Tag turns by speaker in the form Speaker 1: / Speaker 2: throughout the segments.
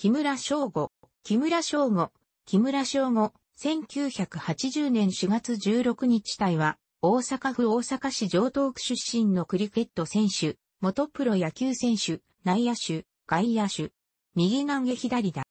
Speaker 1: 木村翔吾、木村翔吾、木村翔吾、1980年4月16日隊は、大阪府大阪市城東区出身のクリケット選手、元プロ野球選手、内野手、外野手、右投げ左だ。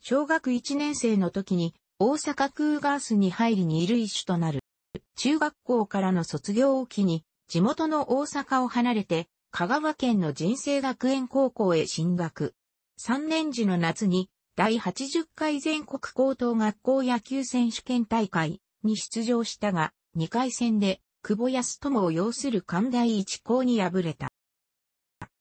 Speaker 1: 小学1年生の時に、大阪クーガースに入り二塁手となる。中学校からの卒業を機に、地元の大阪を離れて、香川県の人生学園高校へ進学。3年時の夏に第80回全国高等学校野球選手権大会に出場したが、2回戦で久保康友を擁する関大一高に敗れた。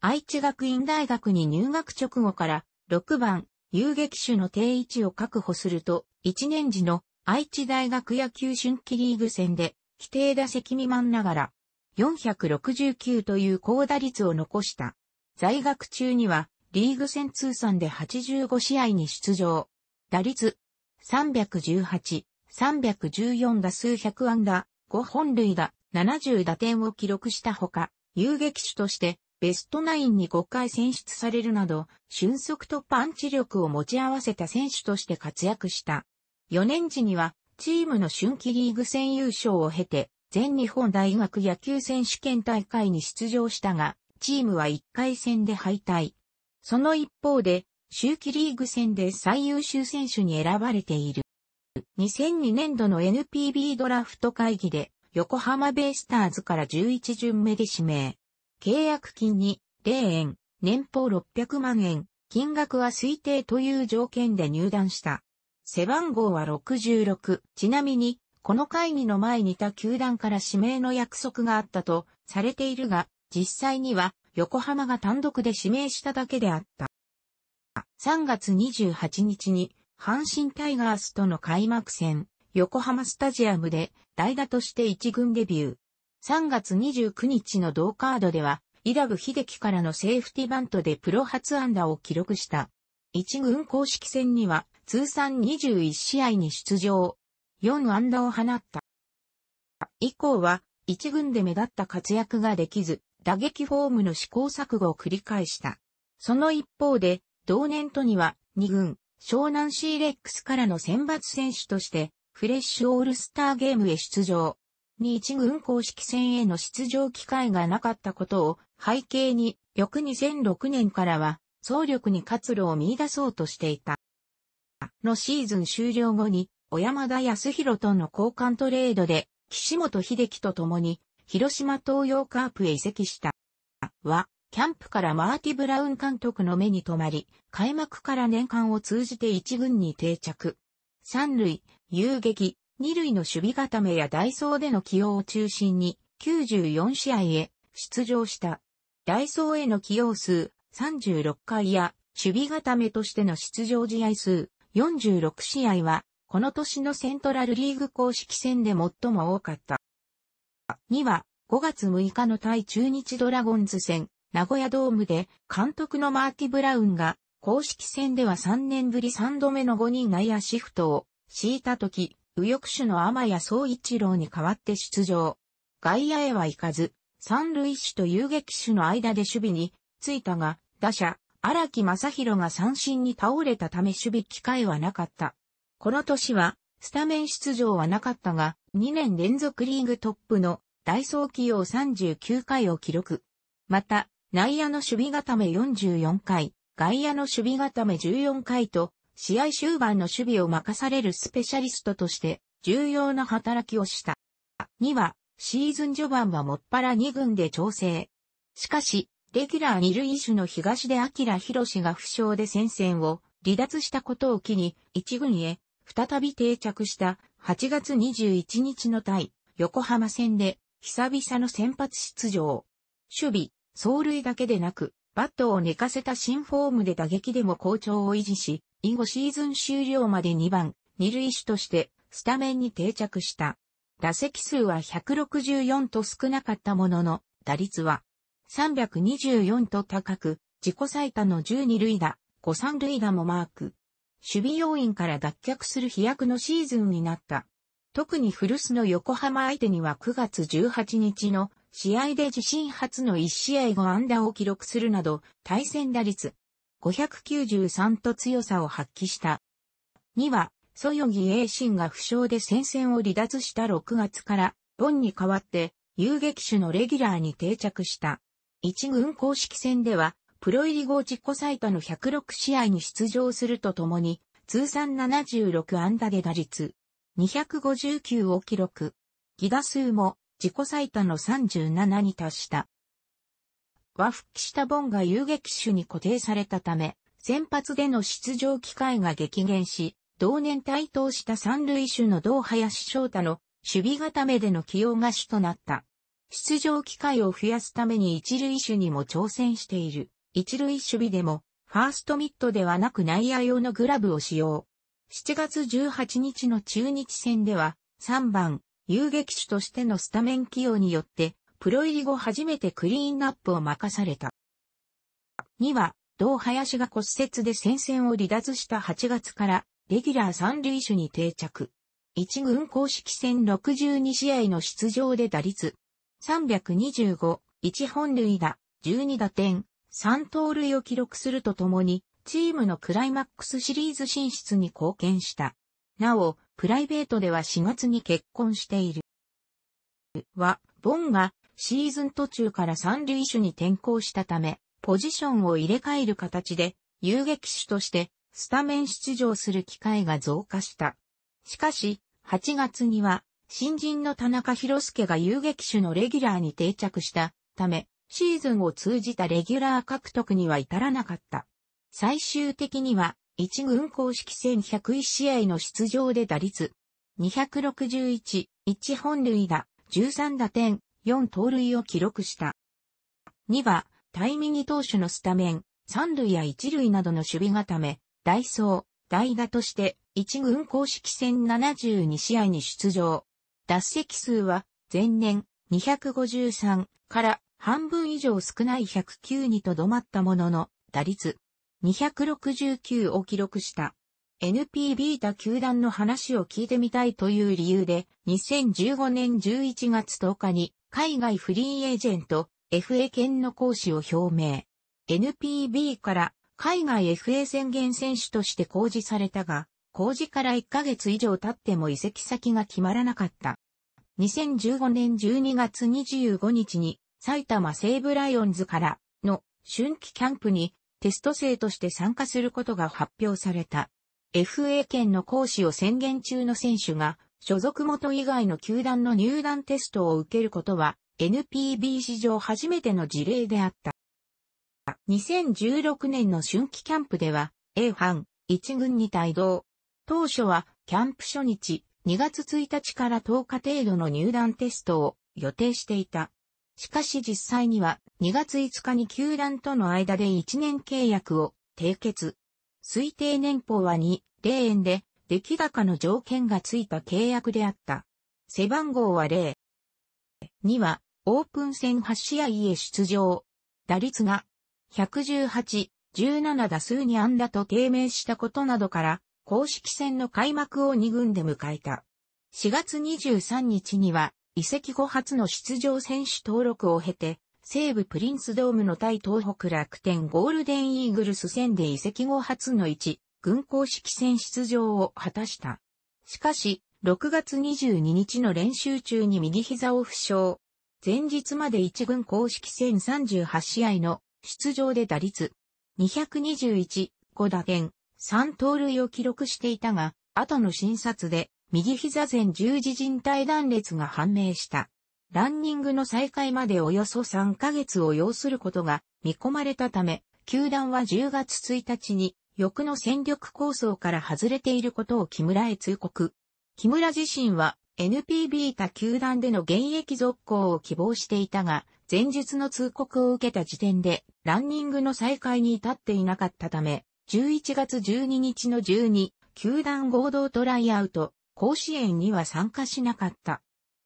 Speaker 1: 愛知学院大学に入学直後から6番遊撃手の定位置を確保すると、1年時の愛知大学野球春季リーグ戦で規定打席未満ながら469という高打率を残した。在学中にはリーグ戦通算で85試合に出場。打率318、314打数100安打、5本塁打、70打点を記録したほか、遊撃手としてベストナインに5回選出されるなど、俊足とパンチ力を持ち合わせた選手として活躍した。4年時には、チームの春季リーグ戦優勝を経て、全日本大学野球選手権大会に出場したが、チームは1回戦で敗退。その一方で、秋季リーグ戦で最優秀選手に選ばれている。2002年度の NPB ドラフト会議で、横浜ベイスターズから11巡目で指名。契約金に0円、年俸600万円、金額は推定という条件で入団した。背番号は66。ちなみに、この会議の前に他球団から指名の約束があったとされているが、実際には横浜が単独で指名しただけであった。3月28日に阪神タイガースとの開幕戦、横浜スタジアムで代打として1軍デビュー。3月29日の同カードでは、イラブ秀樹からのセーフティバントでプロ初安打を記録した。1軍公式戦には通算21試合に出場。4安打を放った。以降は1軍で目立った活躍ができず、打撃フォームの試行錯誤を繰り返した。その一方で、同年とには2軍、湘南シーレックスからの選抜選手として、フレッシュオールスターゲームへ出場。二1軍公式戦への出場機会がなかったことを背景に、翌2006年からは、総力に活路を見出そうとしていた。のシーズン終了後に、小山田康弘との交換トレードで、岸本秀樹と共に、広島東洋カープへ移籍した。は、キャンプからマーティ・ブラウン監督の目に留まり、開幕から年間を通じて一軍に定着。三塁、遊撃、二塁の守備固めやダイソーでの起用を中心に、94試合へ出場した。ダイソーへの起用数36回や、守備固めとしての出場試合数46試合は、この年のセントラルリーグ公式戦で最も多かった。2は5月6日の対中日ドラゴンズ戦、名古屋ドームで監督のマーティ・ブラウンが公式戦では3年ぶり3度目の5人内野シフトを敷いた時、右翼手の天谷総一郎に代わって出場。外野へは行かず、三塁手と遊撃手の間で守備についたが、打者、荒木正宏が三振に倒れたため守備機会はなかった。この年は、スタメン出場はなかったが、2年連続リーグトップのダイソー起用39回を記録。また、内野の守備固め44回、外野の守備固め14回と、試合終盤の守備を任されるスペシャリストとして重要な働きをした。2は、シーズン序盤はもっぱら2軍で調整。しかし、レギュラー二塁手の東出明宏が負傷で戦線を離脱したことを機に、一軍へ再び定着した8月21日の対横浜戦で久々の先発出場。守備、走塁だけでなく、バットを寝かせた新フォームで打撃でも好調を維持し、以後シーズン終了まで2番、二塁手としてスタメンに定着した。打席数は164と少なかったものの、打率は324と高く、自己最多の12塁打、5三塁打もマーク。守備要員から脱却する飛躍のシーズンになった。特に古巣の横浜相手には9月18日の試合で自身初の1試合5安打を記録するなど、対戦打率593と強さを発揮した。2は、ソヨギ栄信が負傷で戦線を離脱した6月から、ボンに代わって、遊撃手のレギュラーに定着した。1軍公式戦では、プロ入り後自己最多の106試合に出場するとともに、通算76安打で打率、259を記録。ギ打数も自己最多の37に達した。和復帰したボンが遊撃手に固定されたため、先発での出場機会が激減し、同年対等した三塁手の同林翔太の守備固めでの起用が主となった。出場機会を増やすために一塁手にも挑戦している。一塁守備でも、ファーストミットではなく内野用のグラブを使用。7月18日の中日戦では、3番、遊撃手としてのスタメン起用によって、プロ入り後初めてクリーンナップを任された。2は、同林が骨折で戦線を離脱した8月から、レギュラー三塁手に定着。1軍公式戦62試合の出場で打率。325、1本塁打、12打点、3盗塁を記録するとともに、チームのクライマックスシリーズ進出に貢献した。なお、プライベートでは4月に結婚している。は、ボンがシーズン途中から三塁手に転向したため、ポジションを入れ替える形で、遊撃手としてスタメン出場する機会が増加した。しかし、8月には、新人の田中博介が遊撃手のレギュラーに定着したため、シーズンを通じたレギュラー獲得には至らなかった。最終的には、一軍公式戦101試合の出場で打率、261、1本塁打、13打点、4盗塁を記録した。2は、対右投手のスタメン、三塁や一塁などの守備固め、ダイソー、代打として、一軍公式戦72試合に出場。脱席数は、前年253から半分以上少ない109にとどまったものの、打率269を記録した。NP b 他球団の話を聞いてみたいという理由で、2015年11月10日に海外フリーエージェント FA 権の行使を表明。NPB から海外 FA 宣言選手として公示されたが、公示から1ヶ月以上経っても移籍先が決まらなかった。2015年12月25日に埼玉西武ライオンズからの春季キャンプにテスト生として参加することが発表された。FA 権の行使を宣言中の選手が所属元以外の球団の入団テストを受けることは NPB 史上初めての事例であった。2016年の春季キャンプでは A 班1軍に帯同。当初はキャンプ初日2月1日から10日程度の入団テストを予定していた。しかし実際には2月5日に球団との間で1年契約を締結。推定年俸は2、0円で、出来高の条件がついた契約であった。背番号は0。2は、オープン戦8試合へ出場。打率が、118、17打数に安打と低迷したことなどから、公式戦の開幕を2軍で迎えた。4月23日には、移籍後初の出場選手登録を経て、西武プリンスドームの対東北楽天ゴールデンイーグルス戦で移籍後初の1、軍公式戦出場を果たした。しかし、6月22日の練習中に右膝を負傷。前日まで1軍公式戦38試合の出場で打率221、5打点、3盗塁を記録していたが、後の診察で右膝前十字靭帯断裂が判明した。ランニングの再開までおよそ3ヶ月を要することが見込まれたため、球団は10月1日に、翌の戦力構想から外れていることを木村へ通告。木村自身は NPB 他球団での現役続行を希望していたが、前述の通告を受けた時点で、ランニングの再開に至っていなかったため、11月12日の12、球団合同トライアウト、甲子園には参加しなかった。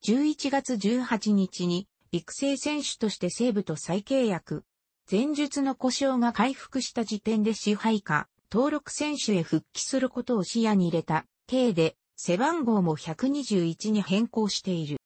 Speaker 1: 11月18日に育成選手として西武と再契約。前述の故障が回復した時点で支配下、登録選手へ復帰することを視野に入れた、K で、背番号も121に変更している。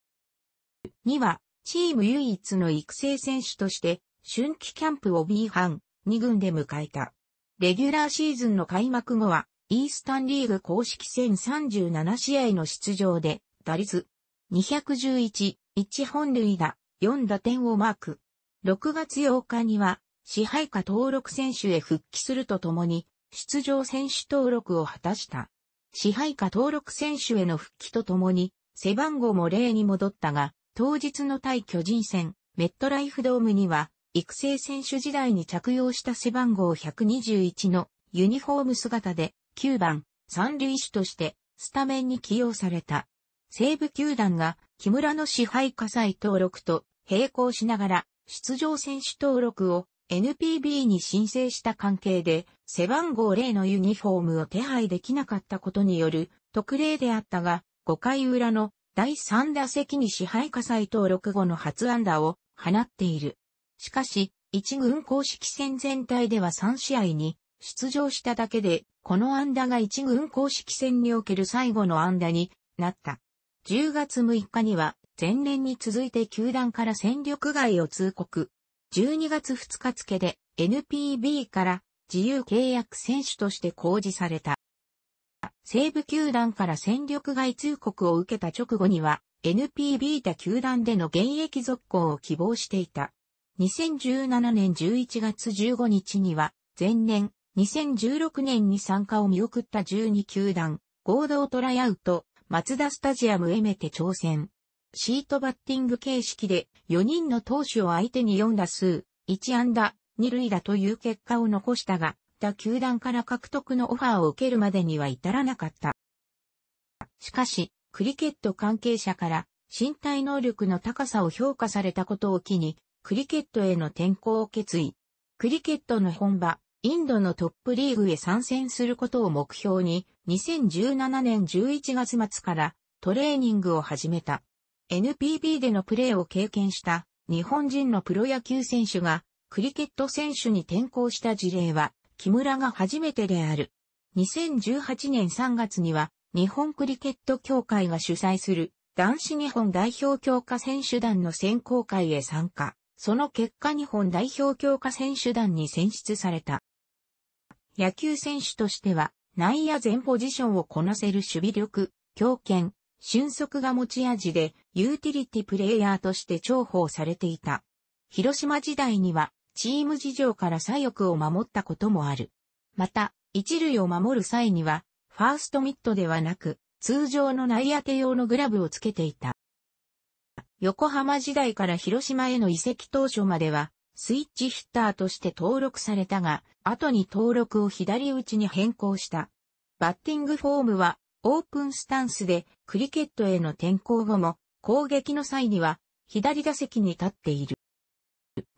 Speaker 1: 2は、チーム唯一の育成選手として、春季キャンプを B 班、2軍で迎えた。レギュラーシーズンの開幕後は、イースタンリーグ公式戦37試合の出場で、打率211、1本塁打、4打点をマーク。6月8日には、支配下登録選手へ復帰するとともに、出場選手登録を果たした。支配下登録選手への復帰とともに、背番号も0に戻ったが、当日の対巨人戦、メットライフドームには、育成選手時代に着用した背番号121のユニフォーム姿で9番、三塁手として、スタメンに起用された。西武球団が、木村の支配火災登録と並行しながら、出場選手登録を NPB に申請した関係で、背番号0のユニフォームを手配できなかったことによる特例であったが、5回裏の第3打席に支配火災登録後の初安打を放っている。しかし、一軍公式戦全体では3試合に出場しただけで、この安打が一軍公式戦における最後の安打になった。10月6日には、前年に続いて球団から戦力外を通告。12月2日付で NPB から自由契約選手として公示された。西部球団から戦力外通告を受けた直後には、NPB 他球団での現役続行を希望していた。2017年11月15日には、前年2016年に参加を見送った12球団、合同トライアウト、松田スタジアムへめて挑戦。シートバッティング形式で4人の投手を相手に4打数、1安打、2塁打という結果を残したが、他球団から獲得のオファーを受けるまでには至らなかった。しかし、クリケット関係者から身体能力の高さを評価されたことを機に、クリケットへの転向を決意。クリケットの本場、インドのトップリーグへ参戦することを目標に、2017年11月末からトレーニングを始めた。NPB でのプレーを経験した日本人のプロ野球選手がクリケット選手に転向した事例は木村が初めてである。2018年3月には日本クリケット協会が主催する男子日本代表強化選手団の選考会へ参加。その結果日本代表強化選手団に選出された。野球選手としては、内野全ポジションをこなせる守備力、強肩、俊足が持ち味で、ユーティリティプレイヤーとして重宝されていた。広島時代には、チーム事情から左翼を守ったこともある。また、一塁を守る際には、ファーストミットではなく、通常の内野手用のグラブをつけていた。横浜時代から広島への移籍当初までは、スイッチヒッターとして登録されたが、後に登録を左打ちに変更した。バッティングフォームはオープンスタンスでクリケットへの転向後も攻撃の際には左打席に立っている。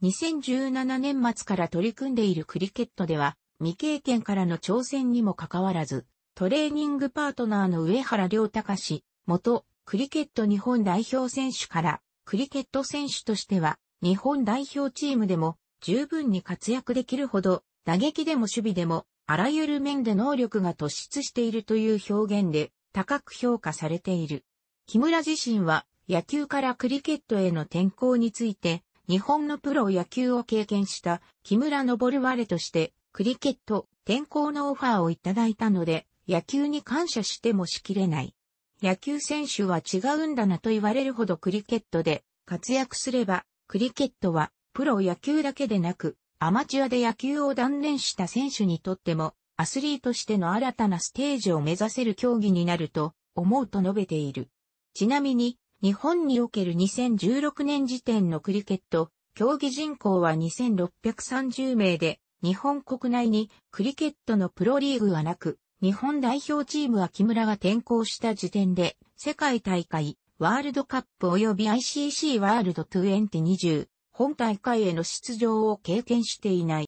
Speaker 1: 2017年末から取り組んでいるクリケットでは未経験からの挑戦にもかかわらず、トレーニングパートナーの上原良隆元クリケット日本代表選手からクリケット選手としては日本代表チームでも十分に活躍できるほど、打撃でも守備でも、あらゆる面で能力が突出しているという表現で高く評価されている。木村自身は野球からクリケットへの転向について、日本のプロ野球を経験した木村昇レとしてクリケット転向のオファーをいただいたので、野球に感謝してもしきれない。野球選手は違うんだなと言われるほどクリケットで活躍すればクリケットは、プロ野球だけでなく、アマチュアで野球を断念した選手にとっても、アスリートしての新たなステージを目指せる競技になると思うと述べている。ちなみに、日本における2016年時点のクリケット、競技人口は2630名で、日本国内にクリケットのプロリーグはなく、日本代表チームは木村が転校した時点で、世界大会、ワールドカップ及び ICC ワールド2020本大会への出場を経験していない。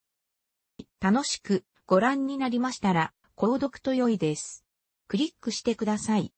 Speaker 1: 楽しくご覧になりましたら、購読と良いです。クリックしてください。